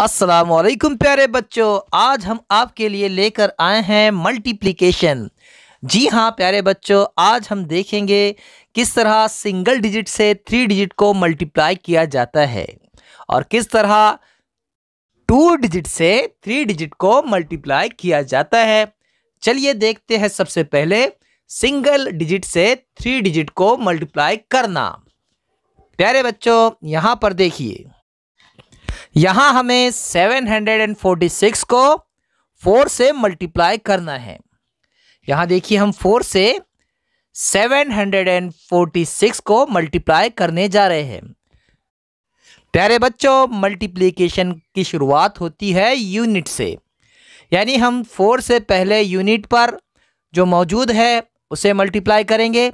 असलकुम प्यारे बच्चों आज हम आपके लिए लेकर आए हैं मल्टीप्लिकेशन जी हाँ प्यारे बच्चों आज हम देखेंगे किस तरह सिंगल डिजिट से थ्री डिजिट को मल्टीप्लाई किया जाता है और किस तरह टू डिजिट से थ्री डिजिट को मल्टीप्लाई किया जाता है चलिए देखते हैं सबसे पहले सिंगल डिजिट से थ्री डिजिट को मल्टीप्लाई करना प्यारे बच्चों यहाँ पर देखिए यहां हमें 746 को 4 से मल्टीप्लाई करना है यहां देखिए हम 4 से 746 को मल्टीप्लाई करने जा रहे हैं प्यारे बच्चों मल्टीप्लिकेशन की शुरुआत होती है यूनिट से यानी हम 4 से पहले यूनिट पर जो मौजूद है उसे मल्टीप्लाई करेंगे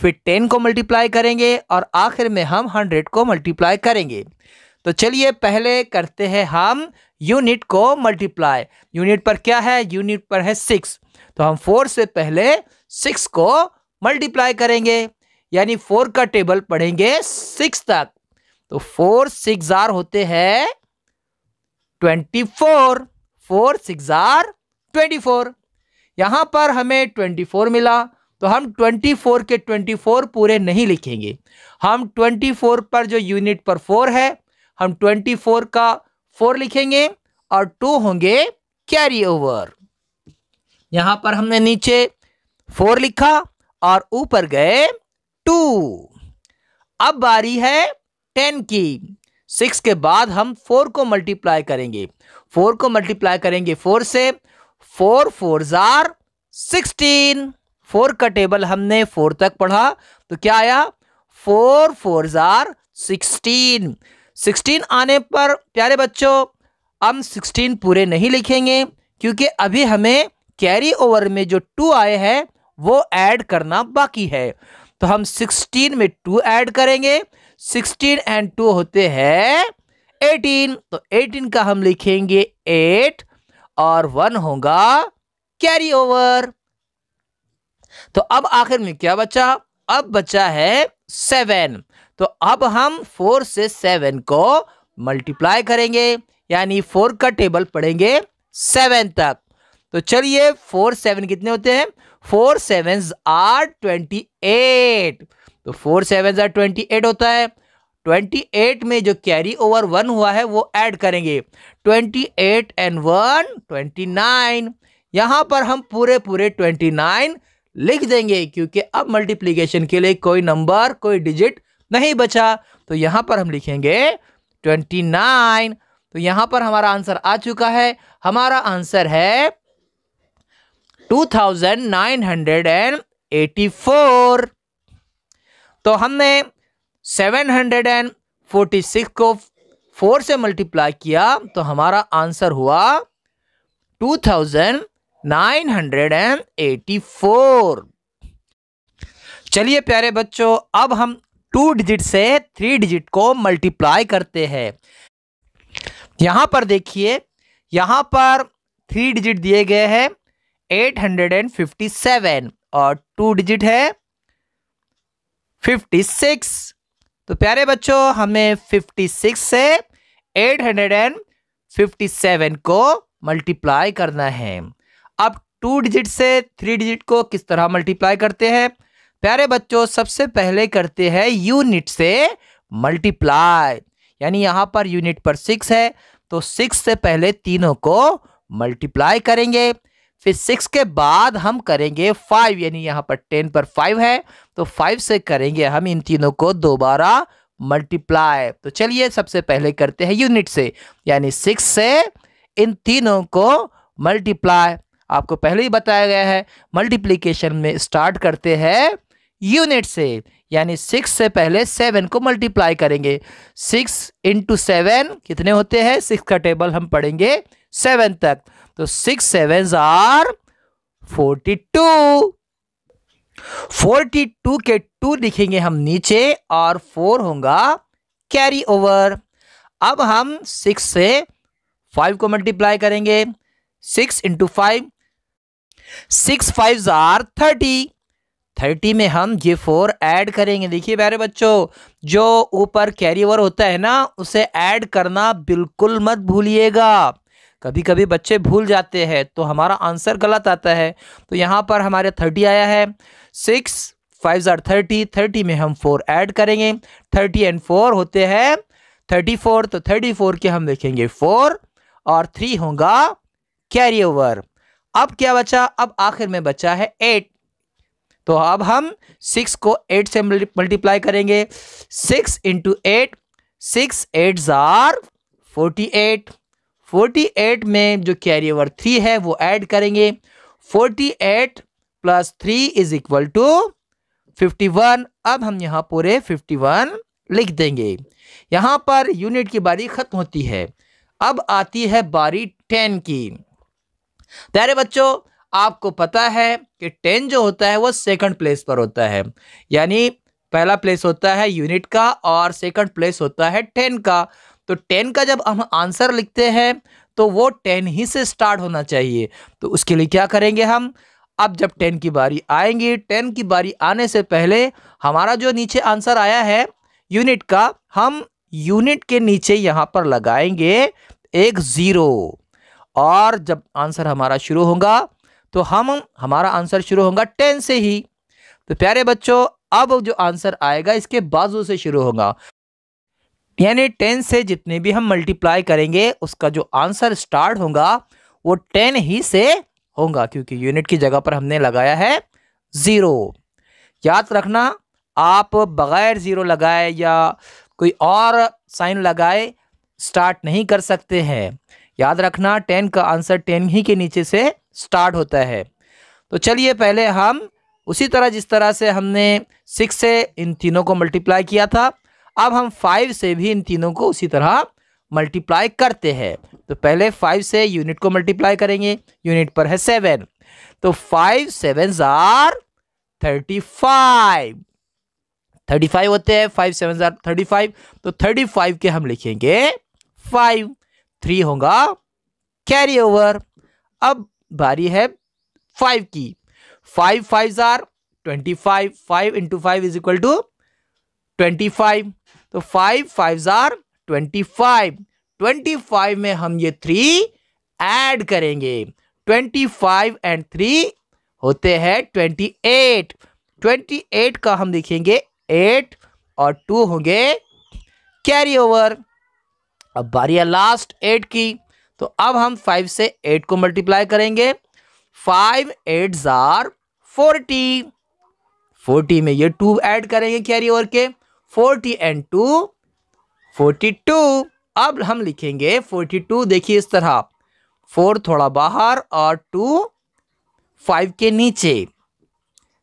फिर 10 को मल्टीप्लाई करेंगे और आखिर में हम 100 को मल्टीप्लाई करेंगे तो चलिए पहले करते हैं हम यूनिट को मल्टीप्लाई यूनिट पर क्या है यूनिट पर है सिक्स तो हम फोर से पहले सिक्स को मल्टीप्लाई करेंगे यानी फोर का टेबल पढ़ेंगे सिक्स तक तो फोर सिक्स आर होते हैं twenty four four six are twenty four यहाँ पर हमें ट्वेंटी फोर मिला तो हम ट्वेंटी फोर के ट्वेंटी फोर पूरे नहीं लिखेंगे हम ट्वेंटी फोर पर जो यूनिट पर फोर है हम ट्वेंटी फोर का फोर लिखेंगे और टू होंगे कैरी ओवर यहां पर हमने नीचे फोर लिखा और ऊपर गए टू अब बारी है टेन की सिक्स के बाद हम फोर को मल्टीप्लाई करेंगे फोर को मल्टीप्लाई करेंगे फोर से फोर फोर जार सिक्सटीन फोर का टेबल हमने फोर तक पढ़ा तो क्या आया फोर फोर जार सिक्सटीन सिक्सटीन आने पर प्यारे बच्चों हम सिक्सटीन पूरे नहीं लिखेंगे क्योंकि अभी हमें कैरी ओवर में जो टू आए हैं वो ऐड करना बाकी है तो हम सिक्सटीन में टू ऐड करेंगे सिक्सटीन एंड टू होते हैं एटीन तो एटीन का हम लिखेंगे एट और वन होगा कैरी ओवर तो अब आखिर में क्या बचा अब बचा है सेवन तो अब हम फोर से सेवन को मल्टीप्लाई करेंगे यानी फोर का टेबल पढ़ेंगे सेवन तक तो चलिए फोर सेवन कितने होते हैं four seven are twenty eight तो four seven are twenty eight होता है ट्वेंटी एट में जो कैरी ओवर वन हुआ है वो ऐड करेंगे twenty eight and one twenty nine यहाँ पर हम पूरे पूरे ट्वेंटी नाइन लिख देंगे क्योंकि अब मल्टीप्लीकेशन के लिए कोई नंबर कोई डिजिट नहीं बचा तो यहाँ पर हम लिखेंगे ट्वेंटी नाइन तो यहाँ पर हमारा आंसर आ चुका है हमारा आंसर है two thousand nine hundred and eighty four तो हमने seven hundred and forty six को फोर से मल्टीप्लाई किया तो हमारा आंसर हुआ two thousand nine hundred and eighty four चलिए प्यारे बच्चों अब हम टू डिजिट से थ्री डिजिट को मल्टीप्लाई करते हैं यहाँ पर देखिए यहाँ पर थ्री डिजिट दिए गए हैं eight hundred and fifty seven और टू डिजिट है फिफ्टी सिक्स तो प्यारे बच्चों हमें फिफ्टी सिक्स से eight hundred and fifty seven को मल्टीप्लाई करना है अब टू डिजिट से थ्री डिजिट को किस तरह मल्टीप्लाई करते हैं प्यारे बच्चों सबसे पहले करते हैं यूनिट से मल्टीप्लाई यानी यहाँ पर यूनिट पर सिक्स है तो सिक्स से पहले तीनों को मल्टीप्लाई करेंगे फिर सिक्स के बाद हम करेंगे फाइव यानी यहाँ पर टेन पर फाइव है तो फाइव से करेंगे हम इन तीनों को दोबारा मल्टीप्लाई तो चलिए सबसे पहले करते हैं यूनिट से यानी सिक्स से इन तीनों को मल्टीप्लाई आपको पहले ही बताया गया है मल्टीप्लीकेशन में स्टार्ट करते हैं यूनिट से यानी सिक्स से पहले सेवन को मल्टीप्लाई करेंगे सिक्स इंटू सेवन कितने होते हैं सिक्स का टेबल हम पढ़ेंगे सेवन तक तो six seven are forty two forty two के टू लिखेंगे हम नीचे और फोर होगा कैरी ओवर अब हम सिक्स से फाइव को मल्टीप्लाई करेंगे six into five six five are thirty thirty में हम ये फोर ऐड करेंगे देखिए प्यारे बच्चों जो ऊपर कैरी ओवर होता है ना उसे ऐड करना बिल्कुल मत भूलिएगा कभी कभी बच्चे भूल जाते हैं तो हमारा आंसर गलत आता है तो यहाँ पर हमारे थर्टी आया है सिक्स फाइव ज़ार थर्टी थर्टी में हम फोर ऐड करेंगे थर्टी एंड फोर होते हैं थर्टी फोर तो थर्टी फोर के हम देखेंगे फोर और थ्री होगा कैरी ओवर अब क्या बचा अब आखिर में बचा है एट तो अब हम सिक्स को एट से मल्टीप्लाई करेंगे six into eight six eight ज़ार फोर्टी एट फोर्टी एट में जो कैरी ओवर थ्री है वो ऐड करेंगे forty eight plus three is equal to fifty one अब हम यहाँ पूरे फिफ्टी वन लिख देंगे यहाँ पर यूनिट की बारी ख़त्म होती है अब आती है बारी टेन की प्यारे बच्चों आपको पता है कि टेन जो होता है वो सेकंड प्लेस पर होता है यानी पहला प्लेस होता है यूनिट का और सेकंड प्लेस होता है टेन का तो टेन का जब हम आंसर लिखते हैं तो वो टेन ही से स्टार्ट होना चाहिए तो उसके लिए क्या करेंगे हम अब जब टेन की बारी आएंगी टेन की बारी आने से पहले हमारा जो नीचे आंसर आया है यूनिट का हम यूनिट के नीचे यहाँ पर लगाएंगे एक ज़ीरो और जब आंसर हमारा शुरू होगा तो हम हमारा आंसर शुरू होगा टेन से ही तो प्यारे बच्चों अब जो आंसर आएगा इसके बाजू से शुरू होगा यानी टेन से जितने भी हम मल्टीप्लाई करेंगे उसका जो आंसर स्टार्ट होगा वो टेन ही से होगा क्योंकि यूनिट की जगह पर हमने लगाया है ज़ीरो याद रखना आप बग़ैर ज़ीरो लगाए या कोई और साइन लगाए स्टार्ट नहीं कर सकते हैं याद रखना टेन का आंसर टेन ही के नीचे से स्टार्ट होता है तो चलिए पहले हम उसी तरह जिस तरह से हमने सिक्स से इन तीनों को मल्टीप्लाई किया था अब हम फाइव से भी इन तीनों को उसी तरह मल्टीप्लाई करते हैं तो पहले फाइव से यूनिट को मल्टीप्लाई करेंगे यूनिट पर है सेवन तो फाइव सेवन जार थर्टी फाइव थर्टी फाइव होते हैं फाइव सेवन जार थर्टी फाइव तो थर्टी फाइव के हम लिखेंगे फाइव थ्री होगा कैरी ओवर अब बारी है फाइव की five five are twenty five five into five is equal to twenty five तो five five are twenty five twenty five में हम ये थ्री ऐड करेंगे ट्वेंटी फाइव एंड थ्री होते हैं ट्वेंटी एट ट्वेंटी एट का हम देखेंगे एट और टू होंगे कैरी ओवर अब बारी है लास्ट एट की तो अब हम फाइव से एट को मल्टीप्लाई करेंगे फाइव एट जार फोर्टी फोर्टी में ये टू ऐड करेंगे कैरी ओवर के forty and two forty two अब हम लिखेंगे फोर्टी टू देखिए इस तरह फोर थोड़ा बाहर और टू फाइव के नीचे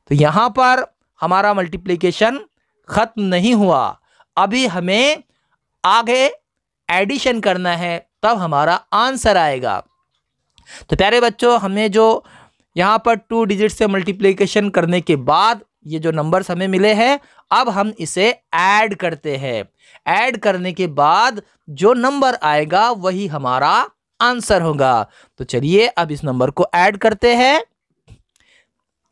तो यहाँ पर हमारा मल्टीप्लिकेशन ख़त्म नहीं हुआ अभी हमें आगे एडिशन करना है तब हमारा आंसर आएगा तो प्यारे बच्चों हमें जो यहाँ पर टू डिजिट से मल्टीप्लिकेशन करने के बाद ये जो नंबर्स हमें मिले हैं अब हम इसे ऐड करते हैं ऐड करने के बाद जो नंबर आएगा वही हमारा आंसर होगा तो चलिए अब इस नंबर को ऐड करते हैं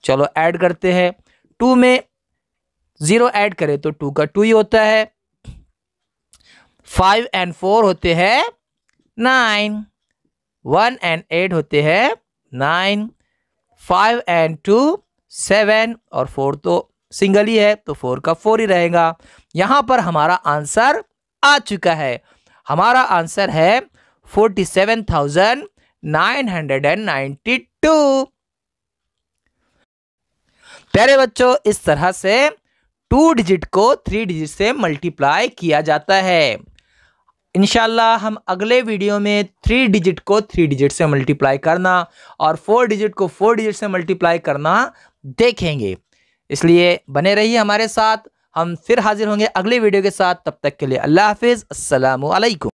चलो ऐड करते हैं टू में ज़ीरो ऐड करें तो टू का टू ही होता है फाइव एंड फोर होते हैं नाइन वन एंड एट होते हैं nine five and two seven और फोर तो सिंगल ही है तो फोर का फोर ही रहेगा यहाँ पर हमारा आंसर आ चुका है हमारा आंसर है forty seven thousand nine hundred and ninety two प्यारे बच्चों इस तरह से टू डिजिट को थ्री डिजिट से मल्टीप्लाई किया जाता है इन हम अगले वीडियो में थ्री डिजिट को थ्री डिजिट से मल्टीप्लाई करना और फोर डिजिट को फोर डिजिट से मल्टीप्लाई करना देखेंगे इसलिए बने रहिए हमारे साथ हम फिर हाजिर होंगे अगले वीडियो के साथ तब तक के लिए अल्लाह हाफिज़ असलकम